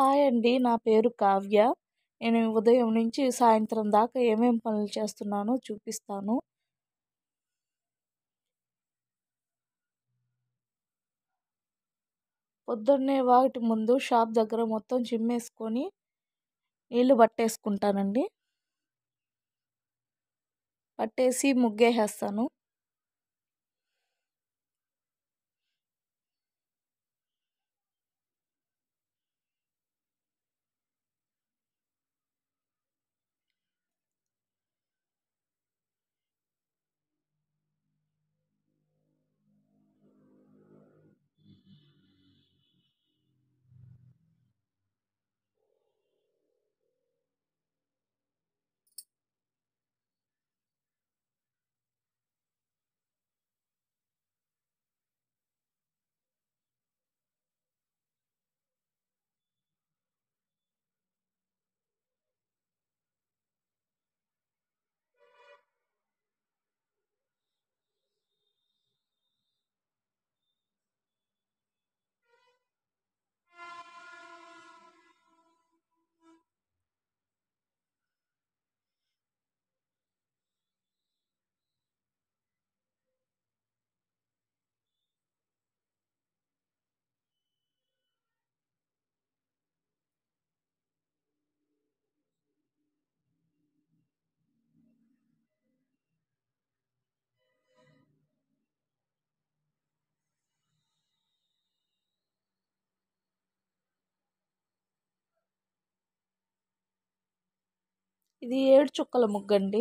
hi అండి నా పేరు కావ్య నేను ఉదయం నుంచి సాయంత్రం దాకా ఏమేం పనులు చేస్తున్నానో చూపిస్తాను పొద్దున్నే వాటి ముందు షాప్ దగ్గర మొత్తం చిమ్మేసుకొని నీళ్ళు పట్టేసుకుంటానండి పట్టేసి ముగ్గేసేస్తాను ఇది ఏడు చుక్కల ముగ్గండి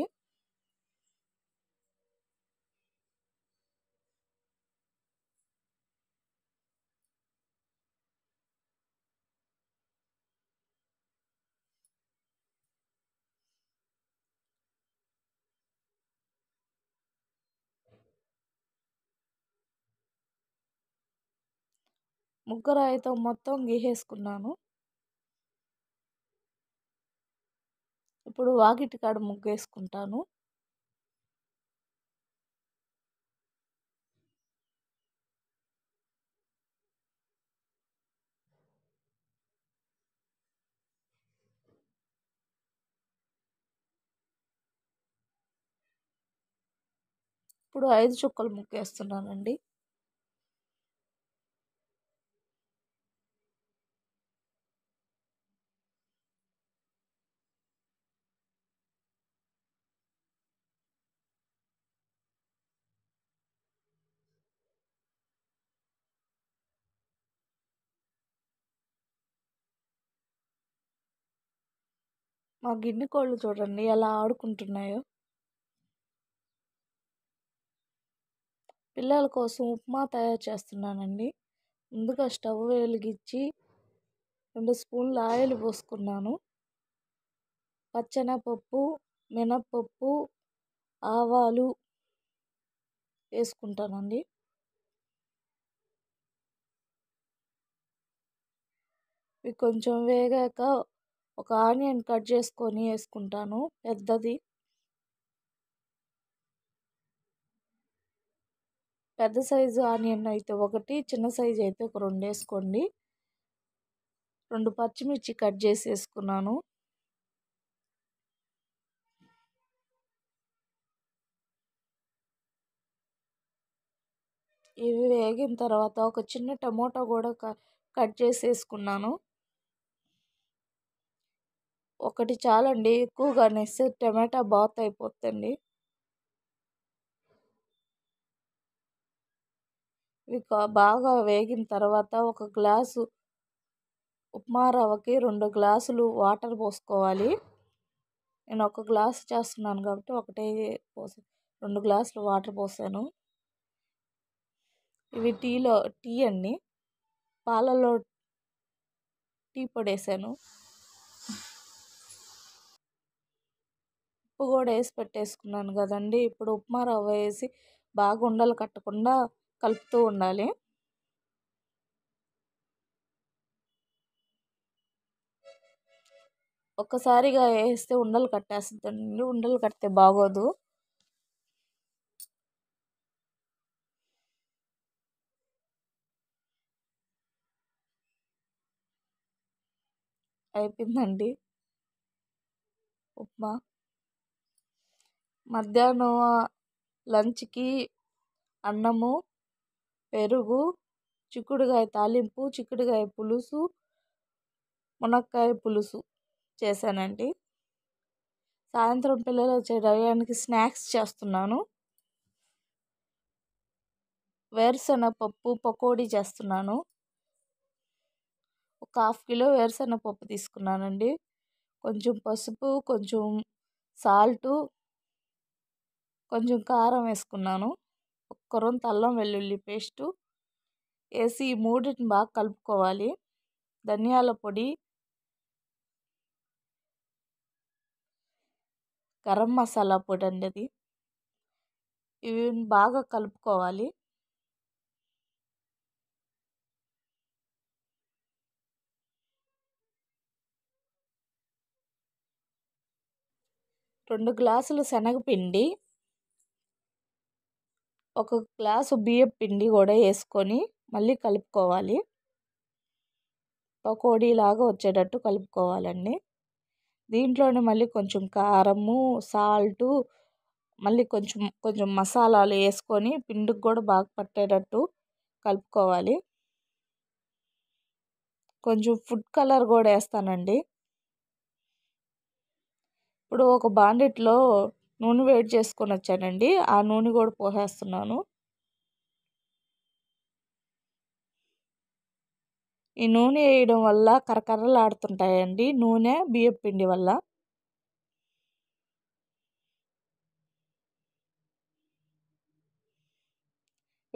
ముగ్గు రాయితో మొత్తం గీహేసుకున్నాను ఇప్పుడు వాకిటి కాడ ముగ్గేసుకుంటాను ఇప్పుడు ఐదు చుక్కలు ముగ్గేస్తున్నానండి మా గిన్నె కోళ్ళు చూడండి ఎలా ఆడుకుంటున్నాయో పిల్లల కోసం ఉప్మా తయారు చేస్తున్నానండి ముందుగా స్టవ్ వెలిగించి రెండు స్పూన్లు ఆయిల్ పోసుకున్నాను పచ్చెనపప్పు మినప్పప్పు ఆవాలు వేసుకుంటానండి ఇవి కొంచెం వేగాక ఒక ఆనియన్ కట్ చేసుకొని వేసుకుంటాను పెద్దది పెద్ద సైజు ఆనియన్ అయితే ఒకటి చిన్న సైజు అయితే ఒక రెండు వేసుకోండి రెండు పచ్చిమిర్చి కట్ చేసి వేసుకున్నాను ఇవి వేగిన తర్వాత ఒక చిన్న టమోటా కూడా కట్ చేసేసుకున్నాను ఒకటి చాలండి ఎక్కువగా అనేసి టమాటా బాత్ అయిపోతుందండి ఇవి బాగా వేగిన తర్వాత ఒక గ్లాసు ఉప్మా రవ్వకి రెండు గ్లాసులు వాటర్ పోసుకోవాలి నేను ఒక గ్లాస్ చేస్తున్నాను కాబట్టి ఒకటే పోసా రెండు గ్లాసులు వాటర్ పోసాను ఇవి టీలో టీ అండి పాలలో టీ పొడి వేసాను ఉప్పు కూడా వేసి పెట్టేసుకున్నాను కదండీ ఇప్పుడు ఉప్మా రవ్వ వేసి బాగా ఉండలు కట్టకుండా కలుపుతూ ఉండాలి ఒక్కసారిగా వేస్తే ఉండలు కట్టేస్తుందండి ఉండలు కడితే బాగోదు అయిపోయిందండి ఉప్మా మధ్యాహ్నం లంచ్కి అన్నము పెరుగు చిక్కుడుకాయ తాలింపు చిక్కుడుకాయ పులుసు మునక్కాయ పులుసు చేశానండి సాయంత్రం పిల్లలు వచ్చే డయానికి స్నాక్స్ చేస్తున్నాను వేరుశనగపప్పు పకోడీ చేస్తున్నాను ఒక హాఫ్ కిలో పప్పు తీసుకున్నానండి కొంచెం పసుపు కొంచెం సాల్టు కొంచెం కారం వేసుకున్నాను ఒక్క రొంత అల్లం వెల్లుల్లి పేస్టు వేసి ఈ మూడింటిని బాగా కలుపుకోవాలి ధనియాల పొడి గరం మసాలా పొడి అండి అది ఇవి బాగా కలుపుకోవాలి రెండు గ్లాసులు శనగపిండి ఒక గ్లాసు బియ్యం పిండి కూడా వేసుకొని మళ్ళీ కలుపుకోవాలి పకోడీలాగా వచ్చేటట్టు కలుపుకోవాలండి దీంట్లోనే మళ్ళీ కొంచెం కారము సాల్టు మళ్ళీ కొంచెం కొంచెం మసాలాలు వేసుకొని పిండికి కూడా బాగా పట్టేటట్టు కలుపుకోవాలి కొంచెం ఫుడ్ కలర్ కూడా వేస్తానండి ఇప్పుడు ఒక బాండెట్లో నూనె వేడి చేసుకొని వచ్చానండి ఆ నూనె కూడా పోసేస్తున్నాను ఈ నూనె వేయడం వల్ల కరకర్రలు ఆడుతుంటాయండి నూనె బియ్యం పిండి వల్ల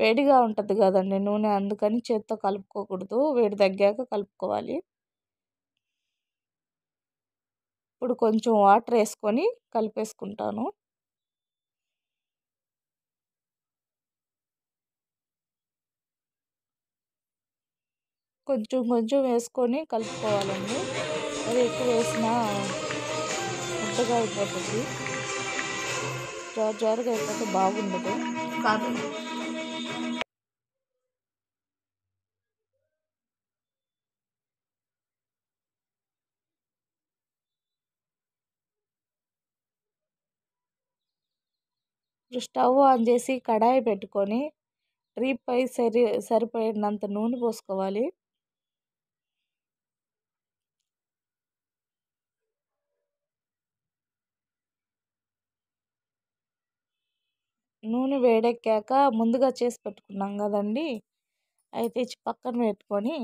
వేడిగా ఉంటుంది కదండి నూనె అందుకని చేత్తో కలుపుకోకూడదు వేడి తగ్గాక కలుపుకోవాలి ఇప్పుడు కొంచెం వాటర్ వేసుకొని కలిపేసుకుంటాను కొంచెం కొంచెం వేసుకొని కలుపుకోవాలండి అది ఎక్కువ వేసినా ముద్దగా అయిపోతుంది జారు జారుగా అయిపోతే బాగుండదు కాదు స్టవ్ ఆన్ చేసి కడాయి పెట్టుకొని రీపై సరి సరిపడినంత నూనె పోసుకోవాలి నూనె వేడెక్కాక ముందుగా చేసి పెట్టుకున్నాం కదండి అయితే పక్కన పెట్టుకొని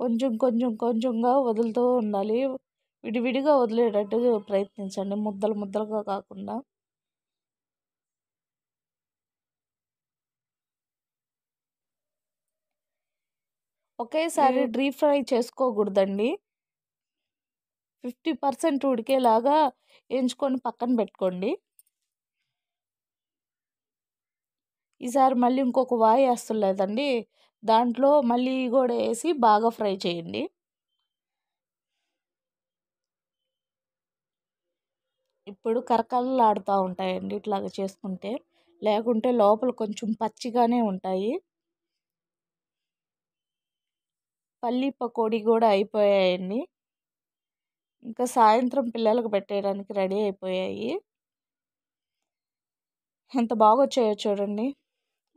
కొంచెం కొంచెం కొంచెంగా వదులుతూ ఉండాలి విడివిడిగా వదిలేటట్టు ప్రయత్నించండి ముద్దలు ముద్దలుగా కాకుండా ఒకేసారి డ్రీప్ ఫ్రై చేసుకోకూడదండి ఫిఫ్టీ పర్సెంట్ ఉడికేలాగా ఎంచుకొని పక్కన పెట్టుకోండి ఈసారి మళ్ళీ ఇంకొక వాయి వేస్తులేదండి దాంట్లో మళ్ళీ కూడా వేసి బాగా ఫ్రై చేయండి ఇప్పుడు కరకరలాడుతూ ఉంటాయండి ఇట్లాగ చేసుకుంటే లేకుంటే లోపల కొంచెం పచ్చిగానే ఉంటాయి పల్లీ పకోడీ కూడా అయిపోయాయండి ఇంకా సాయంత్రం పిల్లలకు పెట్టేయడానికి రెడీ అయిపోయాయి ఎంత బాగా వచ్చాయో చూడండి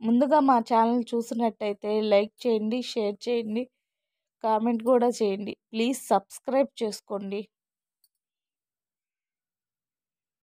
ముందుగా మా ఛానల్ చూసినట్టయితే లైక్ చేయండి షేర్ చేయండి కామెంట్ కూడా చేయండి ప్లీజ్ సబ్స్క్రైబ్ చేసుకోండి